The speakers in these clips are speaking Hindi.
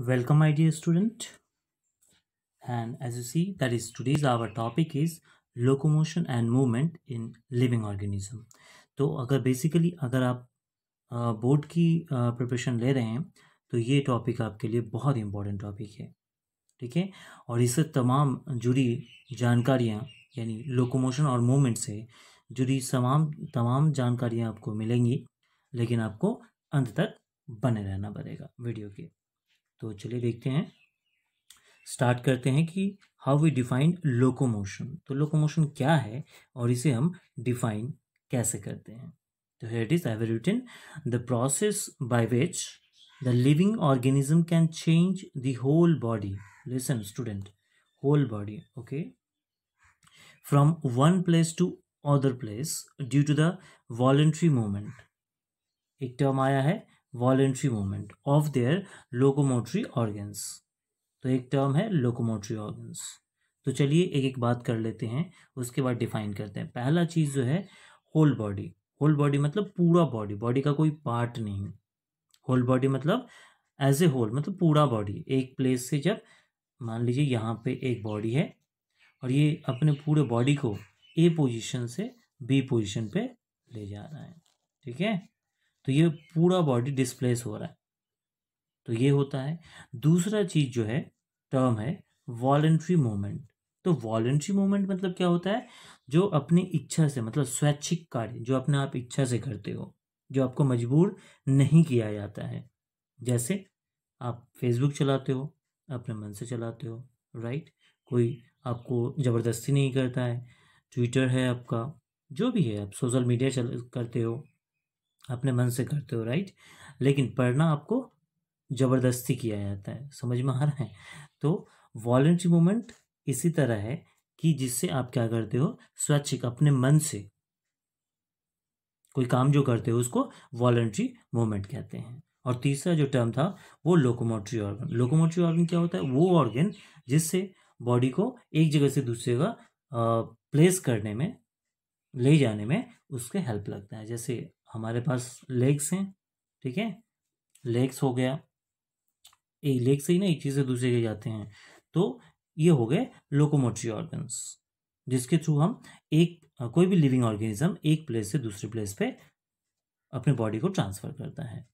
welcome my dear student and as you see that is today's our topic is locomotion and movement in living organism तो अगर बेसिकली अगर आप बोर्ड की प्रिपरेशन ले रहे हैं तो ये टॉपिक आपके लिए बहुत इम्पोर्टेंट टॉपिक है ठीक है और इससे तमाम जुड़ी जानकारियाँ यानी लोकोमोशन और मूवमेंट से जुड़ी तमाम तमाम जानकारियाँ आपको मिलेंगी लेकिन आपको अंत तक बने रहना पड़ेगा वीडियो के तो चलिए देखते हैं स्टार्ट करते हैं कि हाउ वी डिफाइन लोकोमोशन तो लोकोमोशन क्या है और इसे हम डिफाइन कैसे करते हैं तो here is I written the process by which the living organism can change the whole body listen student whole body okay from one place to other place due to the voluntary moment एक टर्म आया है voluntary movement of their locomotory organs तो एक टर्म है लोकोमोटरी ऑर्गन्स तो चलिए एक एक बात कर लेते हैं उसके बाद डिफाइन करते हैं पहला चीज़ जो है होल बॉडी होल बॉडी मतलब पूरा बॉडी बॉडी का कोई पार्ट नहीं होल बॉडी मतलब एज ए होल मतलब पूरा बॉडी एक प्लेस से जब मान लीजिए यहाँ पे एक बॉडी है और ये अपने पूरे बॉडी को ए पोजीशन से बी पोजीशन पे ले जा रहा है ठीक है तो ये पूरा बॉडी डिस्प्लेस हो रहा है तो ये होता है दूसरा चीज जो है टर्म है वॉलेंट्री मोमेंट तो वॉलेंट्री मोमेंट मतलब क्या होता है जो अपनी इच्छा से मतलब स्वैच्छिक कार्य जो अपने आप इच्छा से करते हो जो आपको मजबूर नहीं किया जाता है जैसे आप फेसबुक चलाते हो अपने मन से चलाते हो राइट कोई आपको ज़बरदस्ती नहीं करता है ट्विटर है आपका जो भी है आप सोशल मीडिया चल करते हो अपने मन से करते हो राइट लेकिन पढ़ना आपको ज़बरदस्ती किया जाता है समझ में आ रहा है तो वॉलेंट्री मूवमेंट इसी तरह है कि जिससे आप क्या करते हो स्वैच्छिक अपने मन से कोई काम जो करते हो उसको वॉलेंट्री मूवमेंट कहते हैं और तीसरा जो टर्म था वो लोकोमोटरी ऑर्गन लोकोमोटरी ऑर्गन क्या होता है वो ऑर्गन जिससे बॉडी को एक जगह से दूसरे जगह प्लेस करने में ले जाने में उसके हेल्प लगता है जैसे हमारे पास लेग्स हैं ठीक है लेग्स हो गया एक लेग से ही ना एक चीज़ से दूसरे के जाते हैं तो ये हो गए लोकोमोटरी ऑर्गन्स जिसके थ्रू हम एक कोई भी लिविंग ऑर्गेनिज्म एक प्लेस से दूसरे प्लेस पे अपने बॉडी को ट्रांसफ़र करता है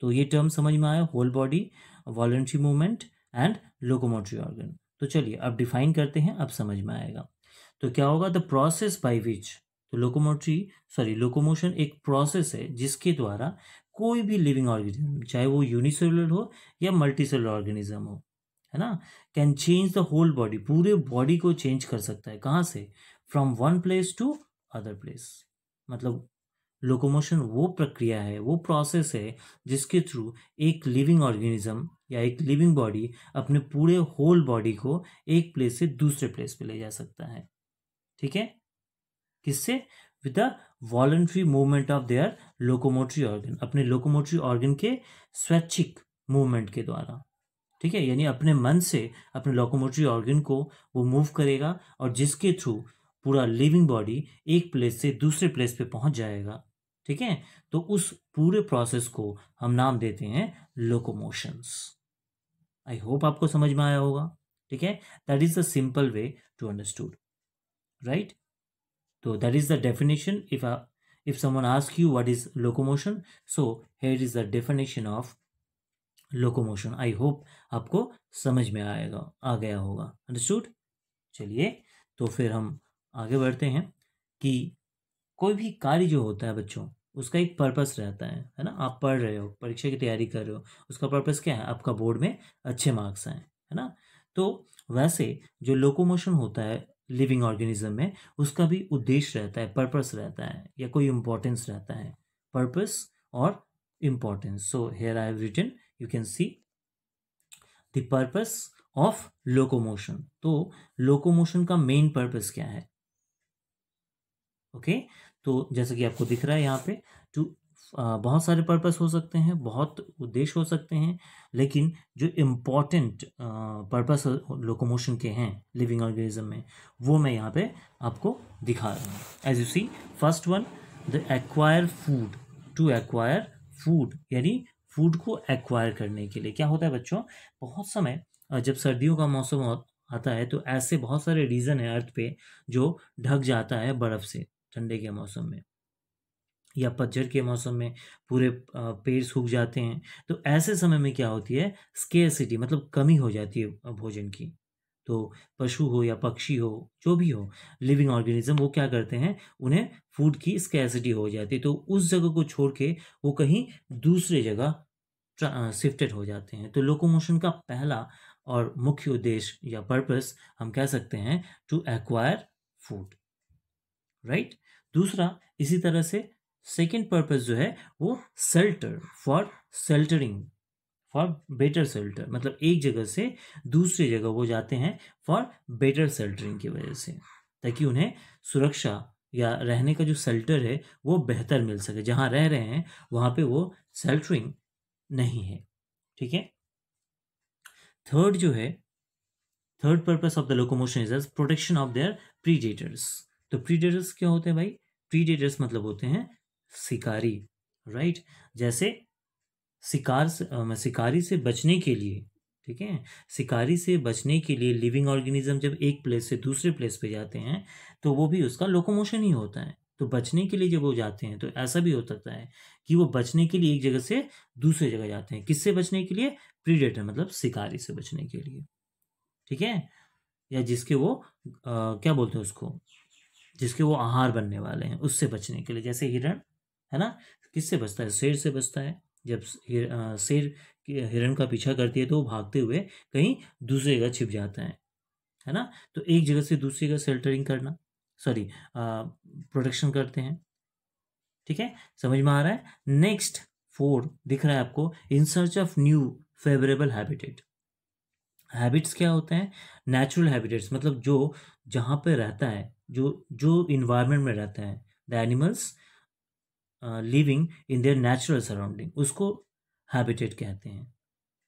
तो ये टर्म समझ में आया whole body voluntary movement and locomotory organ तो चलिए अब डिफाइन करते हैं अब समझ में आएगा तो क्या होगा द प्रोसेस बाई विच तो लोकोमोट्री सॉरी लोकोमोशन एक प्रोसेस है जिसके द्वारा कोई भी लिविंग ऑर्गेनिज्म चाहे वो यूनिसेलुलर हो या मल्टीसेलुलर ऑर्गेनिज्म हो है ना can change the whole body पूरे बॉडी को चेंज कर सकता है कहाँ से from one place to other place मतलब लोकोमोशन वो प्रक्रिया है वो प्रोसेस है जिसके थ्रू एक लिविंग ऑर्गेनिज्म या एक लिविंग बॉडी अपने पूरे होल बॉडी को एक प्लेस से दूसरे प्लेस पे ले जा सकता है ठीक है किससे with the voluntary movement of their locomotory organ अपने लोकोमोटरी ऑर्गन के स्वैच्छिक मूवमेंट के द्वारा ठीक है यानी अपने मन से अपने लोकोमोटरी ऑर्गन को वो मूव करेगा और जिसके थ्रू पूरा लिविंग बॉडी एक प्लेस से दूसरे प्लेस पे पहुंच जाएगा ठीक है तो उस पूरे प्रोसेस को हम नाम देते हैं लोकोमोशंस आई होप आपको समझ में आया होगा ठीक है that is the simple way to understood right so that is the definition if a uh, if someone asks you what is so so is the definition of of locomotion I hope आपको समझ में आएगा आ गया होगा अंडरस्टूड चलिए तो फिर हम आगे बढ़ते हैं कि कोई भी कार्य जो होता है बच्चों उसका एक पर्पस रहता है है ना आप पढ़ रहे हो परीक्षा की तैयारी कर रहे हो उसका पर्पस क्या है आपका बोर्ड में अच्छे मार्क्स आए है ना तो वैसे जो लोकोमोशन होता है लिविंग ऑर्गेनिज्म है उसका भी उद्देश्य रहता है पर्पस रहता है या कोई इम्पोर्टेंस रहता है पर्पस और importance so here I have written you can see the purpose of locomotion तो लोकोमोशन का मेन पर्पस क्या है ओके okay? तो जैसा कि आपको दिख रहा है यहाँ पे टू बहुत सारे पर्पस हो सकते हैं बहुत उद्देश्य हो सकते हैं लेकिन जो इम्पोर्टेंट पर्पस लोकोमोशन के हैं लिविंग ऑर्गेनिज्म में वो मैं यहाँ पे आपको दिखा रहा हूँ as you see first one the acquire food to acquire food यानी फूड को एक्वायर करने के लिए क्या होता है बच्चों बहुत समय जब सर्दियों का मौसम आता है तो ऐसे बहुत सारे रीज़न है अर्थ पे जो ढक जाता है बर्फ़ से ठंडे के मौसम में या पतझड़ के मौसम में पूरे पेड़ सूख जाते हैं तो ऐसे समय में क्या होती है स्केसिटी मतलब कमी हो जाती है भोजन की तो पशु हो या पक्षी हो जो भी हो लिविंग ऑर्गेनिज्म वो क्या करते हैं उन्हें फूड की स्केसिटी हो जाती है तो उस जगह को छोड़ के वो कहीं दूसरे जगह शिफ्टेड हो जाते हैं तो लोकोमोशन का पहला और मुख्य उद्देश्य या पर्पस हम कह सकते हैं टू एक्वायर फूड राइट दूसरा इसी तरह से सेकेंड पर्पज जो है वो shelter for sheltering for better shelter मतलब एक जगह से दूसरी जगह वो जाते हैं फॉर बेटर सेल्टरिंग की वजह से ताकि उन्हें सुरक्षा या रहने का जो सेल्टर है वो बेहतर मिल सके जहाँ रह रहे हैं वहाँ पे वो सेल्टरिंग नहीं है ठीक है थर्ड जो है third purpose of the locomotion is protection of their predators तो प्रीडेटर्स क्या होते हैं भाई प्रीडेटर्स मतलब होते हैं शिकारी राइट जैसे शिकार से शिकारी से बचने के लिए ठीक है शिकारी से बचने के लिए लिविंग ऑर्गेनिज्म जब एक प्लेस से दूसरे प्लेस पे जाते हैं तो वो भी उसका लोकोमोशन ही होता है तो बचने के लिए जब वो जाते हैं तो ऐसा भी हो सकता है कि वो बचने के लिए एक जगह से दूसरे जगह जाते हैं किससे बचने के लिए प्रीडेटर मतलब शिकारी से बचने के लिए ठीक है या जिसके वो आ, क्या बोलते हैं उसको जिसके वो आहार बनने वाले हैं उससे बचने के लिए जैसे हिरण है ना किससे बचता है शेर से बचता है जब शेर हिरण का पीछा करती है तो वो भागते हुए कहीं दूसरी जगह छिप जाता है है ना तो एक जगह से दूसरी जगह सेल्टरिंग करना सॉरी प्रोटेक्शन करते हैं ठीक है समझ में आ रहा है नेक्स्ट फोर दिख रहा है आपको in search of new favourable habitat habits क्या होते हैं नेचुरल हैबिटेट्स मतलब जो जहाँ पे रहता है जो जो इन्वायरमेंट में रहता है the animals living in their natural surrounding उसको हैबिटेट कहते हैं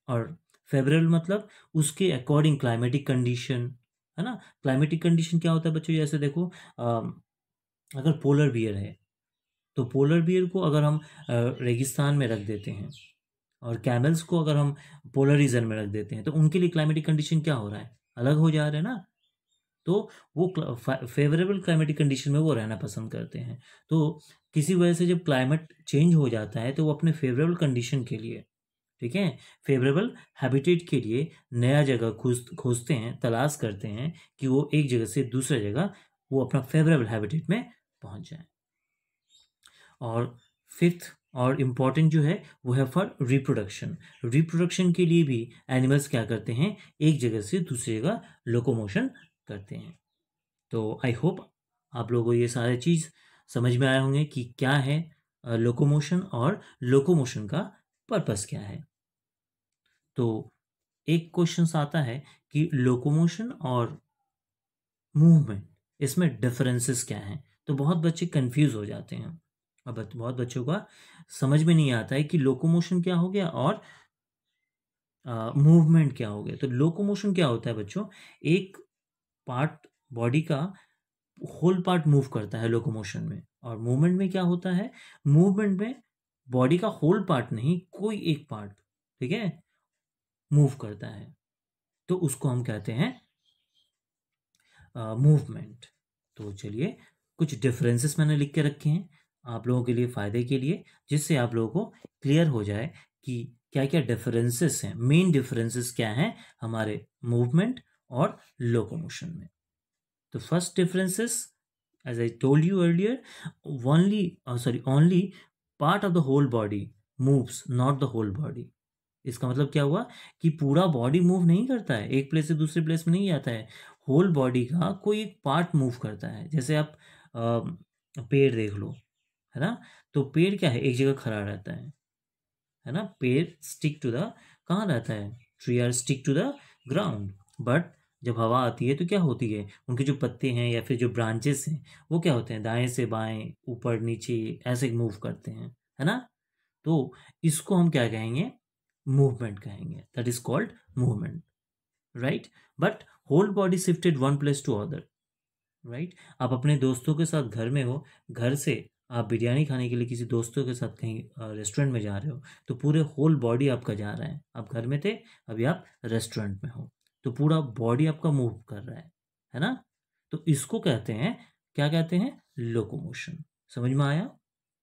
और फेवरेबल मतलब उसके अकॉर्डिंग क्लाइमेटिक कंडीशन है ना क्लाइमेटिक कंडीशन क्या होता है बच्चों जैसे देखो आ, um, अगर पोलर बियर है तो पोलर बियर को अगर हम uh, रेगिस्तान में रख देते हैं और कैमल्स को अगर हम पोलर रीजन में रख देते हैं तो उनके लिए क्लाइमेटिक कंडीशन क्या हो रहा है अलग हो जा रहा है ना तो वो फेवरेबल क्लाइमेटिक कंडीशन में वो रहना पसंद करते हैं तो किसी वजह से जब क्लाइमेट चेंज हो जाता है तो वो अपने फेवरेबल कंडीशन के लिए ठीक है फेवरेबल हैबिटेट के लिए नया जगह खोज खोजते हैं तलाश करते हैं कि वो एक जगह से दूसरा जगह वो अपना फेवरेबल हैबिटेट में पहुंच जाए और फिफ्थ और इम्पॉर्टेंट जो है वो है फॉर रिप्रोडक्शन रिप्रोडक्शन के लिए भी एनिमल्स क्या करते हैं एक जगह से दूसरी जगह लोकोमोशन करते हैं तो आई होप आप लोगों को ये सारे चीज़ समझ में आए होंगे कि क्या है लोकोमोशन और लोकोमोशन का पर्पस क्या है तो एक क्वेश्चन आता है कि लोकोमोशन और मूवमेंट इसमें डिफरेंसेस क्या हैं तो बहुत बच्चे कंफ्यूज हो जाते हैं अब बहुत बच्चों का समझ में नहीं आता है कि लोकोमोशन क्या हो गया और मूवमेंट क्या हो गया तो लोकोमोशन क्या होता है बच्चों एक पार्ट बॉडी का होल पार्ट मूव करता है लोकोमोशन में और मूवमेंट में क्या होता है मूवमेंट में बॉडी का होल पार्ट नहीं कोई एक पार्ट ठीक है मूव करता है तो उसको हम कहते हैं मूवमेंट तो चलिए कुछ डिफरेंसेस मैंने लिख के रखे हैं आप लोगों के लिए फ़ायदे के लिए जिससे आप लोगों को क्लियर हो जाए कि क्या क्या डिफरेंसेस हैं मेन डिफरेंसेस क्या हैं हमारे मूवमेंट और लोकोमोशन में तो first differences as I told you earlier only sorry only part of the whole body moves not the whole body इसका मतलब क्या हुआ कि पूरा बॉडी मूव नहीं करता है एक प्लेस से दूसरे प्लेस में नहीं आता है होल बॉडी का कोई एक पार्ट मूव करता है जैसे आप आ, um, पेड़ देख लो है ना तो पेड़ क्या है एक जगह खड़ा रहता है है ना पेड़ स्टिक टू द कहाँ रहता है tree are stick to the ground but जब हवा आती है तो क्या होती है उनके जो पत्ते हैं या फिर जो ब्रांचेस हैं वो क्या होते हैं दाएं से बाएं ऊपर नीचे ऐसे मूव करते हैं है ना तो इसको हम क्या कहेंगे मूवमेंट कहेंगे that is called movement right but whole body shifted one place to other right आप अपने दोस्तों के साथ घर में हो घर से आप बिरयानी खाने के लिए किसी दोस्तों के साथ कहीं रेस्टोरेंट में जा रहे हो तो पूरे होल बॉडी आपका जा रहा है आप घर में थे अभी आप रेस्टोरेंट में हो तो पूरा बॉडी आपका मूव कर रहा है है ना तो इसको कहते हैं क्या कहते हैं लोकोमोशन समझ में आया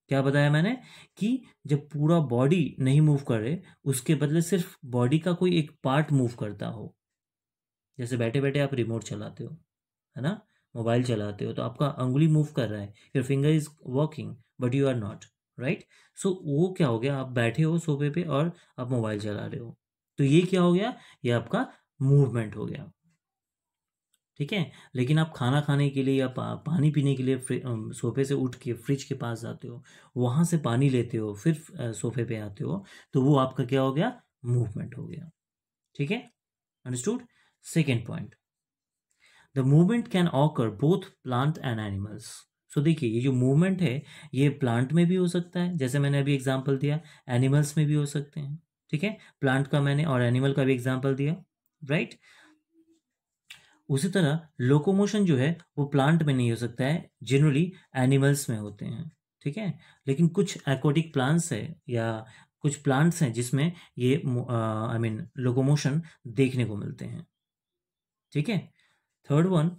क्या बताया मैंने कि जब पूरा बॉडी नहीं मूव करे उसके बदले सिर्फ बॉडी का कोई एक पार्ट मूव करता हो जैसे बैठे बैठे आप रिमोट चलाते हो है ना मोबाइल चलाते हो तो आपका अंगुली मूव कर रहा है your finger is working but you are not right so वो क्या हो गया आप बैठे हो सोफे पे और आप मोबाइल चला रहे हो तो ये क्या हो गया ये आपका मूवमेंट हो गया ठीक है लेकिन आप खाना खाने के लिए या पा, पानी पीने के लिए सोफे से उठ के फ्रिज के पास जाते हो वहां से पानी लेते हो फिर सोफे पे आते हो तो वो आपका क्या हो गया मूवमेंट हो गया ठीक है understood second point the movement can occur both plant and animals so देखिए ये जो मूवमेंट है ये प्लांट में भी हो सकता है जैसे मैंने अभी एग्जाम्पल दिया एनिमल्स में भी हो सकते हैं ठीक है प्लांट का मैंने और एनिमल का भी एग्जाम्पल दिया राइट उसी तरह लोकोमोशन जो है वो प्लांट में नहीं हो सकता है जनरली एनिमल्स में होते हैं ठीक है लेकिन कुछ एक्वाटिक प्लांट्स है या कुछ प्लांट्स हैं जिसमें ये आई मीन लोकोमोशन देखने को मिलते हैं ठीक है third one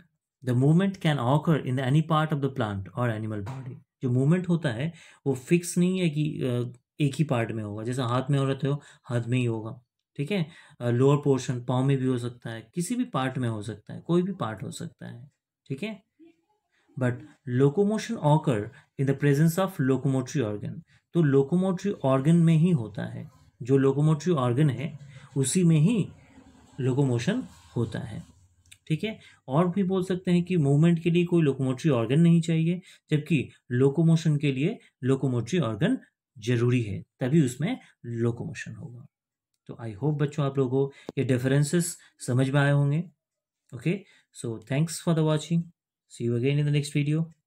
the movement can occur in the any part of the plant और एनिमल बॉडी जो मूवमेंट होता है वो फिक्स नहीं है कि एक ही पार्ट में होगा जैसा हाथ में हो रहते हो तो हाथ में ही होगा ठीक है लोअर पोर्शन पाँव में भी हो सकता है किसी भी पार्ट में हो सकता है कोई भी पार्ट हो सकता है ठीक है but locomotion occur in the presence of locomotory organ तो लोकोमोटरी ऑर्गन में ही होता है जो लोकोमोटरी ऑर्गन है उसी में ही लोकोमोशन होता है ठीक है और भी बोल सकते हैं कि मूवमेंट के लिए कोई लोकोमोटरी ऑर्गन नहीं चाहिए जबकि लोकोमोशन के लिए लोकोमोटरी ऑर्गन जरूरी है तभी उसमें लोकोमोशन होगा तो आई होप बच्चों आप लोगों को ये डिफरेंसेस समझ में आए होंगे okay so thanks for the watching see you again in the next video